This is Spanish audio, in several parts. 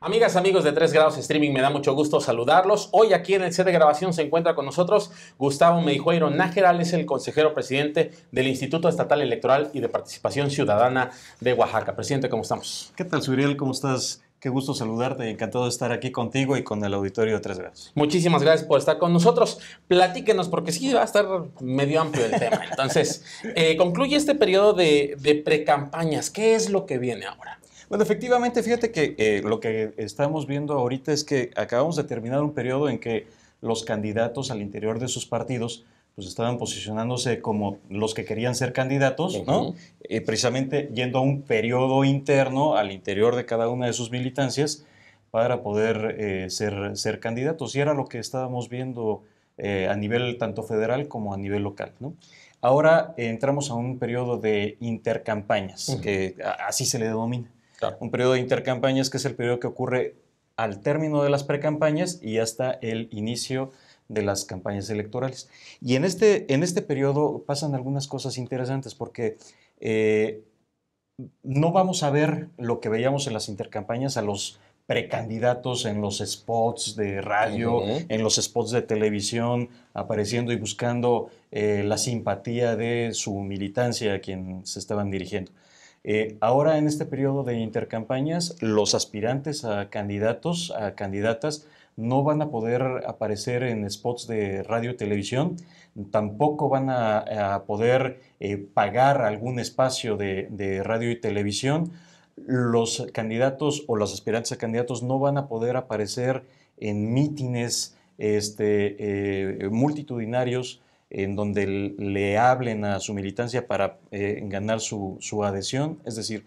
Amigas, amigos de Tres grados streaming, me da mucho gusto saludarlos. Hoy aquí en el set de grabación se encuentra con nosotros Gustavo Meijueiro Nájeral, es el consejero presidente del Instituto Estatal Electoral y de Participación Ciudadana de Oaxaca. Presidente, ¿cómo estamos? ¿Qué tal, Suriel? ¿Cómo estás? Qué gusto saludarte, encantado de estar aquí contigo y con el auditorio de Tres Grados. Muchísimas gracias por estar con nosotros. Platíquenos, porque sí va a estar medio amplio el tema. Entonces, eh, concluye este periodo de, de precampañas. ¿Qué es lo que viene ahora? Bueno, efectivamente, fíjate que eh, lo que estamos viendo ahorita es que acabamos de terminar un periodo en que los candidatos al interior de sus partidos pues estaban posicionándose como los que querían ser candidatos, eh, precisamente yendo a un periodo interno al interior de cada una de sus militancias para poder eh, ser, ser candidatos. Y era lo que estábamos viendo a nivel tanto federal como a nivel local. ¿no? Ahora entramos a un periodo de intercampañas, que así se le denomina. Un periodo de intercampañas que es el periodo que ocurre al término de las precampañas y hasta el inicio de las campañas electorales. Y en este, este periodo pasan algunas cosas interesantes porque eh, no vamos a ver lo que veíamos en las intercampañas a los precandidatos en los spots de radio, en los spots de televisión, apareciendo y buscando eh, la simpatía de su militancia a quien se estaban dirigiendo. Eh, ahora en este periodo de intercampañas, los aspirantes a candidatos, a candidatas, no van a poder aparecer en spots de radio y televisión, tampoco van a, poder eh, pagar algún espacio de, radio y televisión, los candidatos o los aspirantes a candidatos no van a poder aparecer en mítines este, eh, multitudinarios en donde le hablen a su militancia para eh, ganar su, adhesión. Es decir,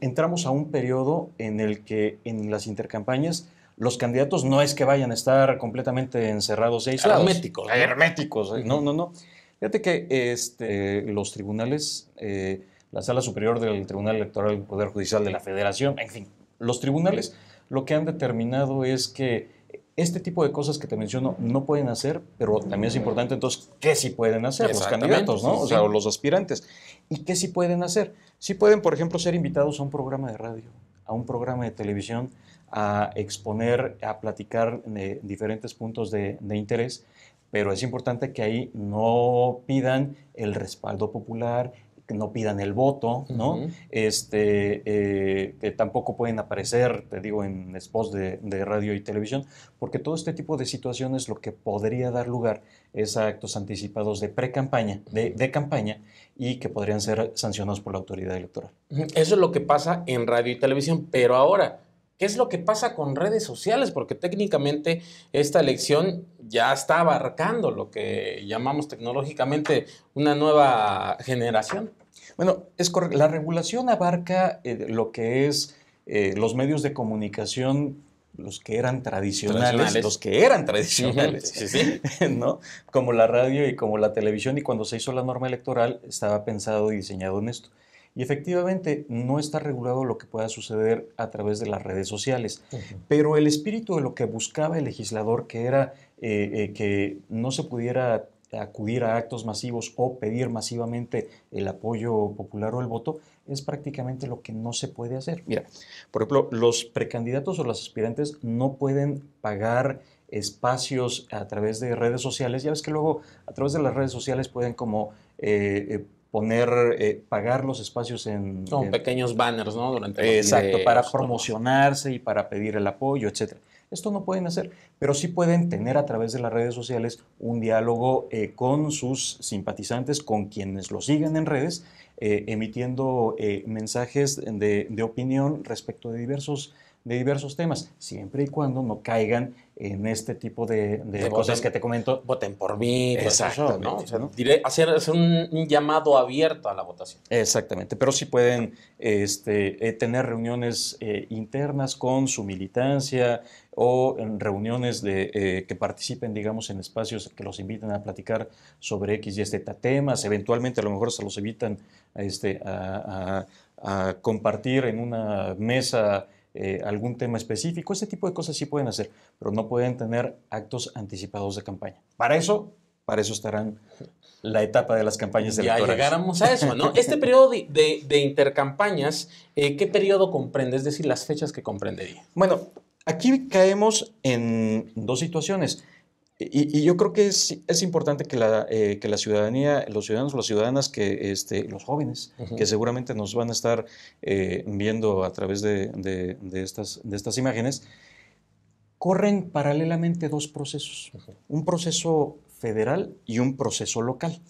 entramos a un periodo en el que en las intercampañas los candidatos no es que vayan a estar completamente encerrados y e Herméticos. Herméticos. No, eh, no, no. Fíjate que este, los tribunales, eh, la Sala Superior del Tribunal Electoral del Poder Judicial de la Federación, en fin, los tribunales lo que han determinado es que este tipo de cosas que te menciono no pueden hacer, pero también es mm. importante entonces qué sí pueden hacer los candidatos, ¿no? O sea, los aspirantes. ¿Y qué sí pueden hacer? Sí pueden, por ejemplo, ser invitados a un programa de radio, a un programa de televisión, a exponer, a platicar de diferentes puntos de interés, pero es importante que ahí no pidan el respaldo popular, que no pidan el voto, ¿no? este, eh, que tampoco pueden aparecer, te digo, en spots de, radio y televisión, porque todo este tipo de situaciones lo que podría dar lugar es a actos anticipados de pre-campaña, de, de, campaña, y que podrían ser sancionados por la autoridad electoral. Eso es lo que pasa en radio y televisión, pero ahora ¿Qué es lo que pasa con redes sociales? Porque técnicamente esta elección ya está abarcando lo que llamamos tecnológicamente una nueva generación. Bueno, es la regulación abarca eh, lo que es eh, los medios de comunicación los que eran tradicionales, los que eran tradicionales, Como la radio y como la televisión, y cuando se hizo la norma electoral estaba pensado y diseñado en esto. Y efectivamente no está regulado lo que pueda suceder a través de las redes sociales. Pero el espíritu de lo que buscaba el legislador, que era eh, eh, que no se pudiera acudir a actos masivos o pedir masivamente el apoyo popular o el voto, es prácticamente lo que no se puede hacer. Mira, por ejemplo, los precandidatos o las aspirantes no pueden pagar espacios a través de redes sociales. Ya ves que luego a través de las redes sociales pueden como eh, poner, eh, pagar los espacios en... pequeños banners, ¿no? Durante Exacto, para promocionarse y para pedir el apoyo, etc. Esto no pueden hacer, pero sí pueden tener a través de las redes sociales un diálogo eh, con sus simpatizantes, con quienes lo siguen en redes, eh, emitiendo mensajes de, de, opinión respecto de diversos de diversos temas, siempre y cuando no caigan en este tipo de, cosas que te comento. Voten por mí. Exacto. ¿no? hacer, un llamado abierto a la votación. Exactamente, pero sí pueden este, eh, tener reuniones eh, internas con su militancia o en reuniones de, eh, que participen, digamos, en espacios que los inviten a platicar sobre X y Z temas. Eventualmente, a lo mejor se los invitan este, a compartir en una mesa eh, algún tema específico, ese tipo de cosas sí pueden hacer, pero no pueden tener actos anticipados de campaña. Para eso, para eso estarán la etapa de las campañas electorales. Ya llegáramos a eso, ¿no? Este periodo de, intercampañas, eh, ¿qué periodo comprende? Es decir, las fechas que comprendería. Bueno, aquí caemos en dos situaciones. Y, yo creo que es, importante eh, que la, ciudadanía, los ciudadanos, las ciudadanas, que este, los jóvenes, que seguramente nos van a estar eh, viendo a través de, estas, de estas imágenes, corren paralelamente dos procesos, un proceso federal y un proceso local.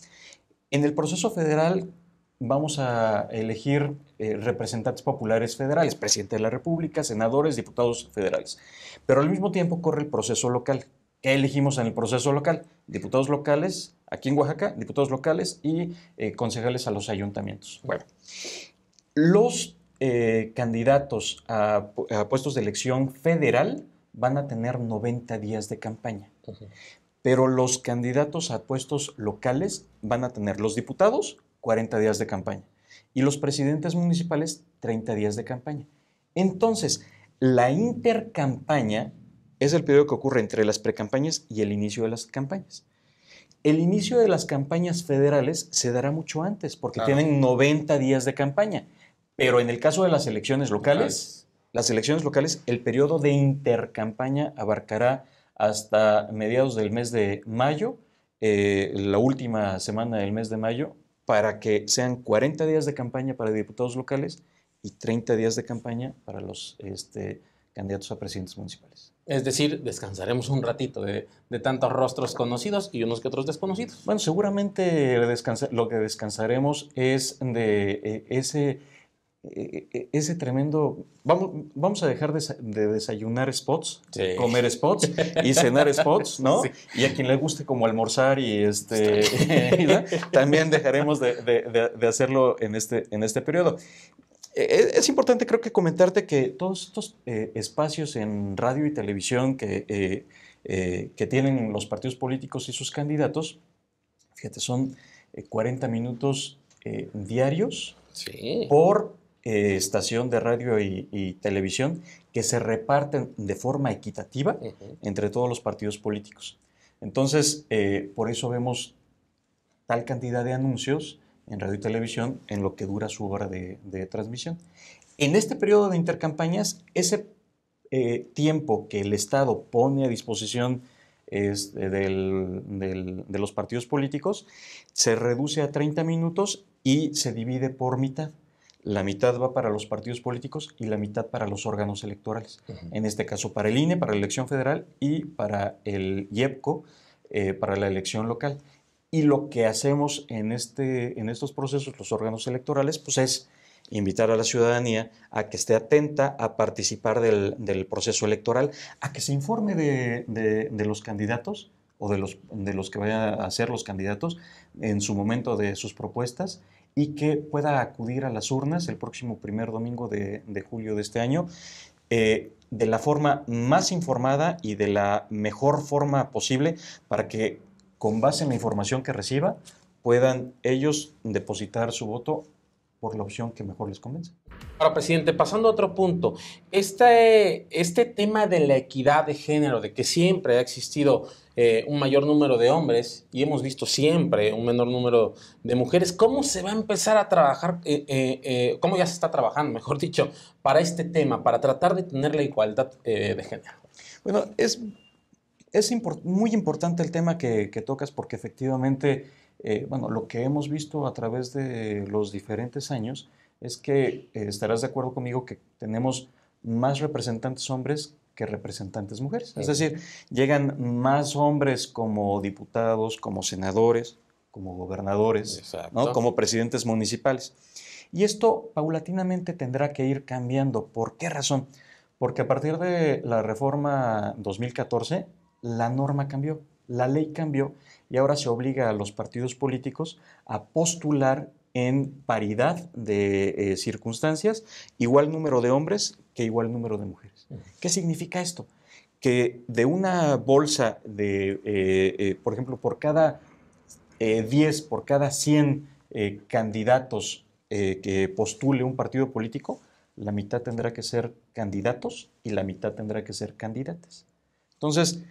En el proceso federal vamos a elegir eh, representantes populares federales, presidente de la República, senadores, diputados federales, pero al mismo tiempo corre el proceso local, ¿Qué elegimos en el proceso local? Diputados locales, aquí en Oaxaca, diputados locales y eh, concejales a los ayuntamientos. Bueno, los eh, candidatos a, puestos de elección federal van a tener 90 días de campaña. Pero los candidatos a puestos locales van a tener los diputados 40 días de campaña y los presidentes municipales 30 días de campaña. Entonces, la intercampaña es el periodo que ocurre entre las precampañas y el inicio de las campañas. El inicio de las campañas federales se dará mucho antes, porque tienen 90 días de campaña. Pero en el caso de las elecciones locales, las elecciones locales, el periodo de intercampaña abarcará hasta mediados del mes de mayo, eh, la última semana del mes de mayo, para que sean 40 días de campaña para diputados locales y 30 días de campaña para los este, candidatos a presidentes municipales. Es decir, descansaremos un ratito de, tantos rostros conocidos y unos que otros desconocidos. Bueno, seguramente lo que descansaremos es de eh, ese, eh, eh, ese tremendo... Vamos, vamos a dejar de, desayunar spots, comer spots y cenar spots, ¿no? Y a quien le guste como almorzar y este... también dejaremos de, hacerlo en este, en este periodo. E, e, es importante creo que comentarte que todos estos eh, espacios en radio y televisión eh, eh, que, tienen los partidos políticos y sus candidatos, fíjate, son 40 minutos diarios por estación de radio y, televisión que se reparten de forma equitativa entre todos los partidos políticos. Entonces, por eso vemos tal cantidad de anuncios en radio y televisión en lo que dura su hora de, transmisión. En este periodo de intercampañas, ese eh, tiempo que el Estado pone a disposición eh, de los partidos políticos se reduce a 30 minutos y se divide por mitad. La mitad va para los partidos políticos y la mitad para los órganos electorales. En este caso, para el INE, para la elección federal y para el IEPCO, eh, para la elección local. Y lo que hacemos en, este, en estos procesos, los órganos electorales, pues es invitar a la ciudadanía a que esté atenta a participar del, proceso electoral, a que se informe de, los candidatos o de los, de los que vayan a ser los candidatos en su momento de sus propuestas y que pueda acudir a las urnas el próximo primer domingo de, julio de este año eh, de la forma más informada y de la mejor forma posible para que con base en la información que reciba, puedan ellos depositar su voto por la opción que mejor les convence. Ahora, presidente, pasando a otro punto, este, este tema de la equidad de género, de que siempre ha existido eh, un mayor número de hombres y hemos visto siempre un menor número de mujeres, ¿cómo se va a empezar a trabajar, eh, cómo ya se está trabajando, mejor dicho, para este tema, para tratar de tener la igualdad de género? Bueno, es es muy importante el tema que, tocas porque efectivamente, eh, bueno, lo que hemos visto a través de los diferentes años es que eh, estarás de acuerdo conmigo que tenemos más representantes hombres que representantes mujeres. Es decir, llegan más hombres como diputados, como senadores, como gobernadores, ¿no? como presidentes municipales. Y esto paulatinamente tendrá que ir cambiando. ¿Por qué razón? Porque a partir de la reforma 2014, la norma cambió, la ley cambió y ahora se obliga a los partidos políticos a postular en paridad de eh, circunstancias igual número de hombres que igual número de mujeres. ¿Qué significa esto? Que de una bolsa de, eh, eh, por ejemplo, por cada 10, por cada 100 candidatos que postule un partido político, la mitad tendrá que ser candidatos y la mitad tendrá que ser candidatas. Entonces,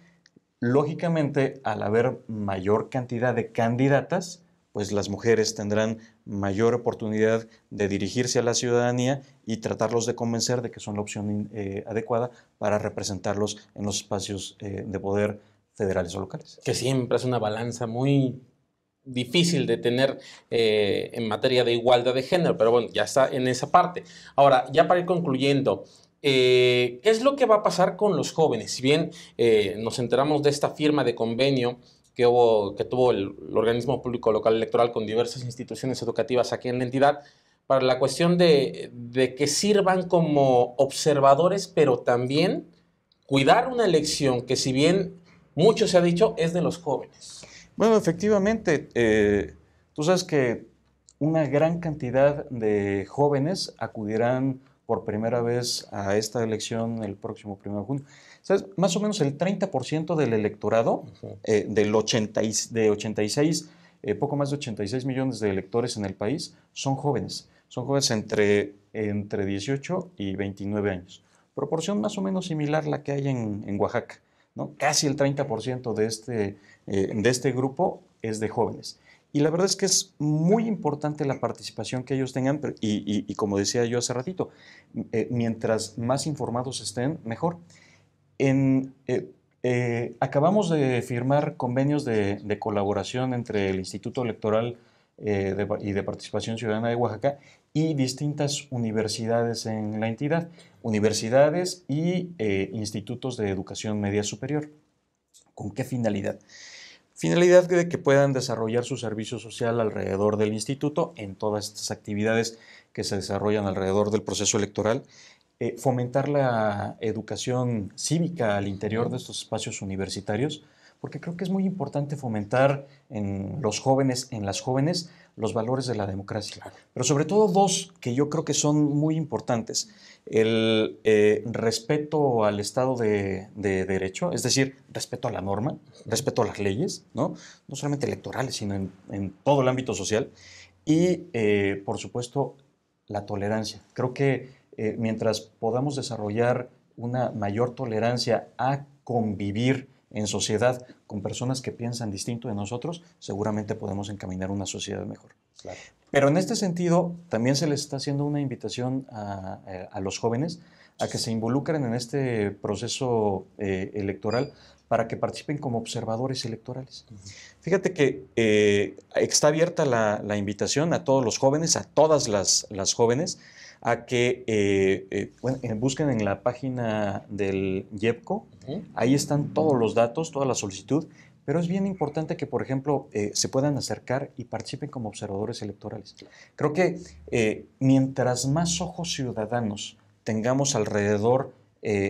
lógicamente al haber mayor cantidad de candidatas, pues las mujeres tendrán mayor oportunidad de dirigirse a la ciudadanía y tratarlos de convencer de que son la opción eh, adecuada para representarlos en los espacios eh, de poder federales o locales. Que siempre es una balanza muy difícil de tener eh, en materia de igualdad de género, pero bueno, ya está en esa parte. Ahora, ya para ir concluyendo, eh, ¿Qué es lo que va a pasar con los jóvenes? Si bien eh, nos enteramos de esta firma de convenio que, que tuvo el, organismo público local electoral con diversas instituciones educativas aquí en la entidad, para la cuestión de, que sirvan como observadores, pero también cuidar una elección que si bien mucho se ha dicho, es de los jóvenes. Bueno, efectivamente, eh, tú sabes que una gran cantidad de jóvenes acudirán por primera vez a esta elección el próximo 1 de junio. Más o menos el 30% del electorado, eh, del 80 de 86, eh, poco más de 86 millones de electores en el país, son jóvenes. Son jóvenes entre, entre 18 y 29 años. Proporción más o menos similar la que hay en, en Oaxaca. ¿no? Casi el 30% de este, eh, de este grupo es de jóvenes. Y la verdad es que es muy importante la participación que ellos tengan y, como decía yo hace ratito, eh, mientras más informados estén, mejor. Eh, eh, acabamos de firmar convenios de, colaboración entre el Instituto Electoral y de Participación Ciudadana de Oaxaca y distintas universidades en la entidad, universidades y institutos de educación media superior. ¿Con qué finalidad? finalidad de que puedan desarrollar su servicio social alrededor del instituto en todas estas actividades que se desarrollan alrededor del proceso electoral, eh, fomentar la educación cívica al interior de estos espacios universitarios, porque creo que es muy importante fomentar en los jóvenes, en las jóvenes, los valores de la democracia. Pero sobre todo dos que yo creo que son muy importantes. El eh, respeto al Estado de, Derecho, es decir, respeto a la norma, respeto a las leyes, no, no solamente electorales, sino en, todo el ámbito social. Y, eh, por supuesto, la tolerancia. Creo que eh, mientras podamos desarrollar una mayor tolerancia a convivir, en sociedad con personas que piensan distinto de nosotros, seguramente podemos encaminar una sociedad mejor. Pero en este sentido, también se les está haciendo una invitación a, eh, los jóvenes a que se involucren en este proceso eh, electoral para que participen como observadores electorales. Fíjate que eh, está abierta la, invitación a todos los jóvenes, a todas las jóvenes a que eh, eh, eh, busquen en la página del YEPCO, ahí están todos los datos, toda la solicitud, pero es bien importante que, por ejemplo, se puedan acercar y participen como observadores electorales. Creo que mientras más ojos ciudadanos tengamos alrededor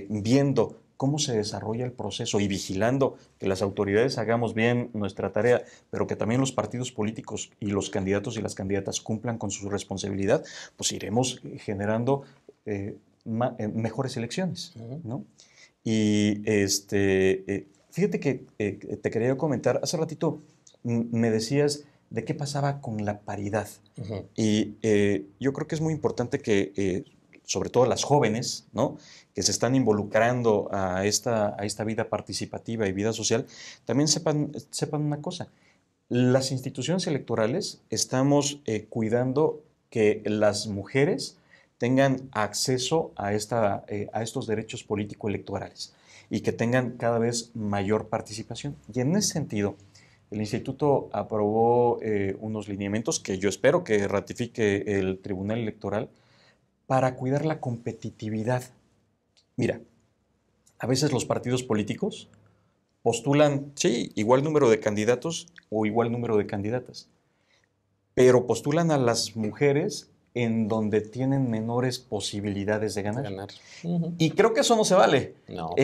viendo cómo se desarrolla el proceso y vigilando que las autoridades hagamos bien nuestra tarea, pero que también los partidos políticos y los candidatos y las candidatas cumplan con su responsabilidad, pues iremos eh, generando eh, eh, mejores elecciones. Y este, fíjate que te quería comentar, hace ratito me decías de qué pasaba con la paridad. Y yo creo que es muy importante que sobre todo las jóvenes, ¿no? que se están involucrando a esta, a esta vida participativa y vida social, también sepan, sepan una cosa. Las instituciones electorales estamos eh, cuidando que las mujeres tengan acceso a, esta, eh, a estos derechos político-electorales y que tengan cada vez mayor participación. Y en ese sentido, el instituto aprobó eh, unos lineamientos que yo espero que ratifique el Tribunal Electoral para cuidar la competitividad. Mira, a veces los partidos políticos postulan, sí, igual número de candidatos o igual número de candidatas, pero postulan a las mujeres en donde tienen menores posibilidades de ganar. Y creo que eso no se vale. No,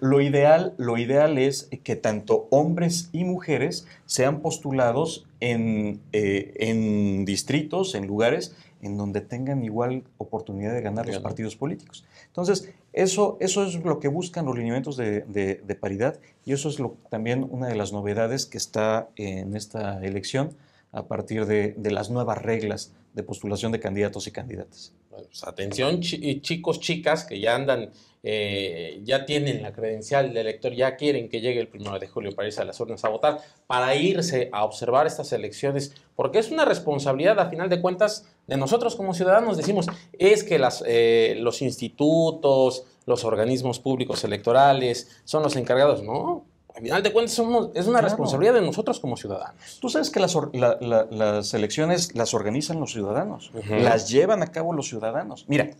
lo, ideal, lo ideal es que tanto hombres y mujeres sean postulados en, eh, en distritos, en lugares en donde tengan igual oportunidad de ganar los partidos políticos. Entonces, eso, eso es lo que buscan los lineamientos de, de, paridad y eso es lo, también una de las novedades que está en esta elección a partir de, de las nuevas reglas de postulación de candidatos y candidatas. Pues, atención chicos, chicas que ya andan, eh, ya tienen la credencial de elector, ya quieren que llegue el primero de julio para irse a las urnas a votar, para irse a observar estas elecciones, porque es una responsabilidad a final de cuentas de nosotros como ciudadanos decimos, es que eh, los institutos, los organismos públicos electorales son los encargados, ¿no? Al final de cuentas es una responsabilidad de nosotros como ciudadanos. Tú sabes que las, elecciones las organizan los ciudadanos, las llevan a cabo los ciudadanos. Mira,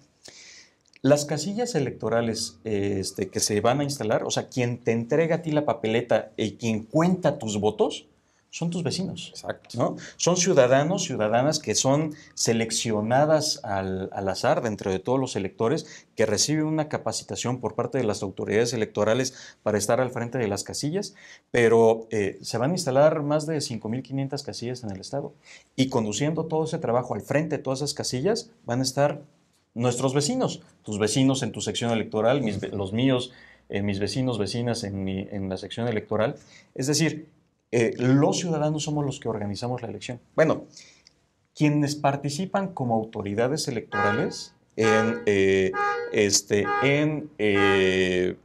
las casillas electorales este, que se van a instalar, o sea, quien te entrega a ti la papeleta y quien cuenta tus votos, son tus vecinos. Exacto. ¿no? Son ciudadanos, ciudadanas que son seleccionadas al, azar dentro de todos los electores, que reciben una capacitación por parte de las autoridades electorales para estar al frente de las casillas, pero eh, se van a instalar más de 5.500 casillas en el Estado. Y conduciendo todo ese trabajo al frente de todas esas casillas van a estar nuestros vecinos, tus vecinos en tu sección electoral, los míos, eh, mis vecinos, vecinas en, en la sección electoral. Es decir, eh, los ciudadanos somos los que organizamos la elección. Bueno, quienes participan como autoridades electorales en, eh, este, en eh,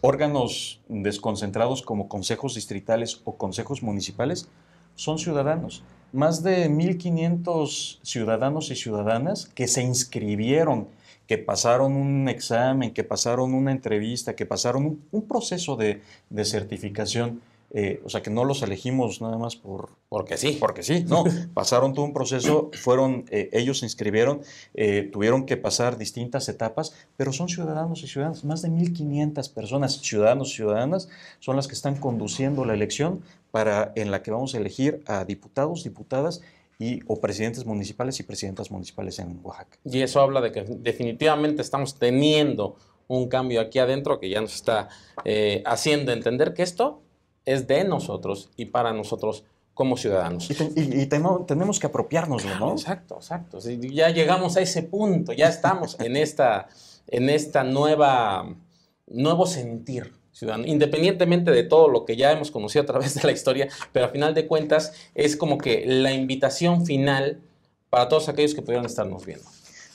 órganos desconcentrados como consejos distritales o consejos municipales son ciudadanos. Más de 1.500 ciudadanos y ciudadanas que se inscribieron, que pasaron un examen, que pasaron una entrevista, que pasaron un, proceso de certificación eh, o sea, que no los elegimos nada más por... Porque sí. Porque sí, no. pasaron todo un proceso, fueron, eh, ellos se inscribieron, eh, tuvieron que pasar distintas etapas, pero son ciudadanos y ciudadanas, más de 1.500 personas, ciudadanos y ciudadanas, son las que están conduciendo la elección para, en la que vamos a elegir a diputados, diputadas y, o presidentes municipales y presidentas municipales en Oaxaca. Y eso habla de que definitivamente estamos teniendo un cambio aquí adentro que ya nos está haciendo entender que esto es de nosotros y para nosotros como ciudadanos. Y, tenemos que apropiarnos, ¿no? Exacto, exacto. Ya llegamos a ese punto, ya estamos en esta, en esta nueva, nuevo sentir ciudadano, independientemente de todo lo que ya hemos conocido a través de la historia, pero a final de cuentas es como que la invitación final para todos aquellos que pudieran estarnos viendo.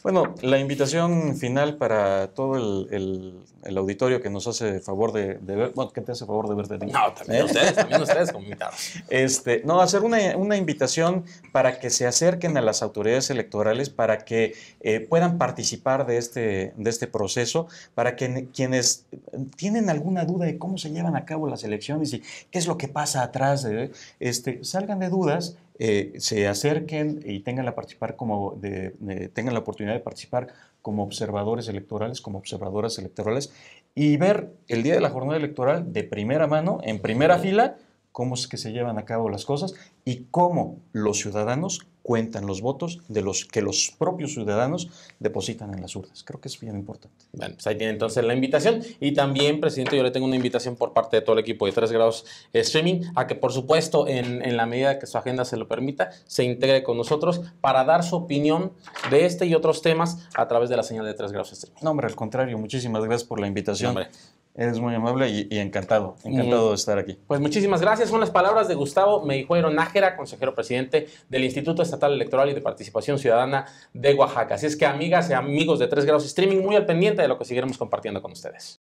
Bueno, la invitación final para todo el, auditorio que nos hace favor de, ver, bueno, que te hace favor de verte No, también ¿Eh? ustedes, también ustedes como invitados. Este, no, hacer una, invitación para que se acerquen a las autoridades electorales, para que eh, puedan participar de este, de este proceso, para que quienes tienen alguna duda de cómo se llevan a cabo las elecciones y qué es lo que pasa atrás, este, salgan de dudas eh, se acerquen y tengan la, de, tengan la oportunidad de participar como observadores electorales, como observadoras electorales, y ver el día de la jornada electoral de primera mano, en primera fila, cómo es que se llevan a cabo las cosas y cómo los ciudadanos cuentan los votos de los que los propios ciudadanos depositan en las urnas. Creo que es bien importante. Bueno, pues ahí tiene entonces la invitación. Y también, presidente, yo le tengo una invitación por parte de todo el equipo de 3 grados streaming a que, por supuesto, en, la medida que su agenda se lo permita, se integre con nosotros para dar su opinión de este y otros temas a través de la señal de 3 grados streaming. No, hombre, al contrario, muchísimas gracias por la invitación. Eres muy amable y, encantado, encantado de estar aquí. Pues muchísimas gracias. Son las palabras de Gustavo Meijuero Nájera, consejero presidente del Instituto Estatal Electoral y de Participación Ciudadana de Oaxaca. Así es que amigas y amigos de Tres grados streaming, muy al pendiente de lo que seguiremos compartiendo con ustedes.